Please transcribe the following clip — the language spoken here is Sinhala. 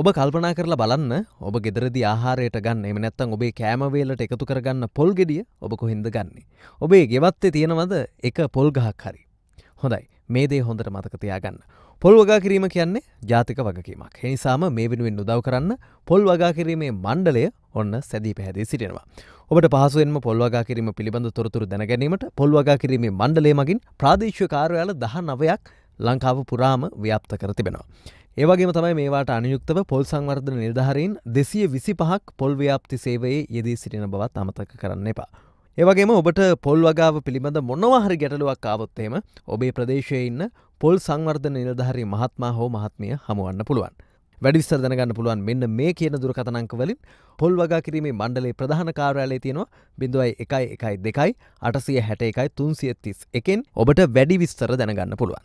ඔබ කල්පනා කරලා බලන්න ඔබ ගෙදරදි ආහාරයට ගන්න එම නැත්තන් ඔබේ කෑමවේලට එකතු කරගන්න පොල් ගෙඩිය ඔබ කොහින්ද ගන්නේ. ඔබේ ගෙවත්තේ තියෙනවද එක පොල් ගහක් හරි. හොඳයි මේ දේ හොඳට මතකතියා ගන්න. පොල් වගා කිරීම කියන්නේ ජාතික වගකීමක් හෙනිසාම මේ වෙනුවෙන් උදව කරන්න පොල් වගා කිරීමේ මණ්ඩලය ඔන්න සැදී පැහැදී සිටිනවා. ඔබට පහසුවෙන්ම පොල් වගා කිරීම පිළිබඳ තොරතුරු දැනගැනීමට පොල් වගා කිරීමේ මණ්ඩලය මගින් ප්‍රාදේශීය කාර්යාල 19ක් ලංකාව පුරාම ව්‍යප්ත කර තිබෙනවා. ඒවගේම තමයි මේවාට අනයුක්තව පොල් සංවර්ධන නිර්ධහරයෙන් දෙසිය විසි පහක් පොල් ව්‍යාප්ති සේවයේ යෙදී සිටින බවත් අමතක කරන්න එපා. ඒවගේම ඔබට පොල් වගාව පිළිබඳ මොනවාහරි ගැටලුවක් ආවොත්තේම ඔබේ ප්‍රදේශය ඉන්න පොල් සංවර්ධන නිලධහරි මහත්මා හෝ මහත්මිය හමුවන්න පුළුවන්. වැඩිස්තර දැනගන්න පුළුවන් මෙන්න මේ කියන දුරකතනංකවලින් පොල් වගා කිරීමේ මණ්ඩලේ ප්‍රධාන කාරයාලේ තියෙනවා බිඳුවයි එකයි එකයි දෙකයි අටසිය හැට එකයි තුන්සිය තිස් එකෙන් ඔබට වැඩි විස්තර දැනගන්න පුළුවන්.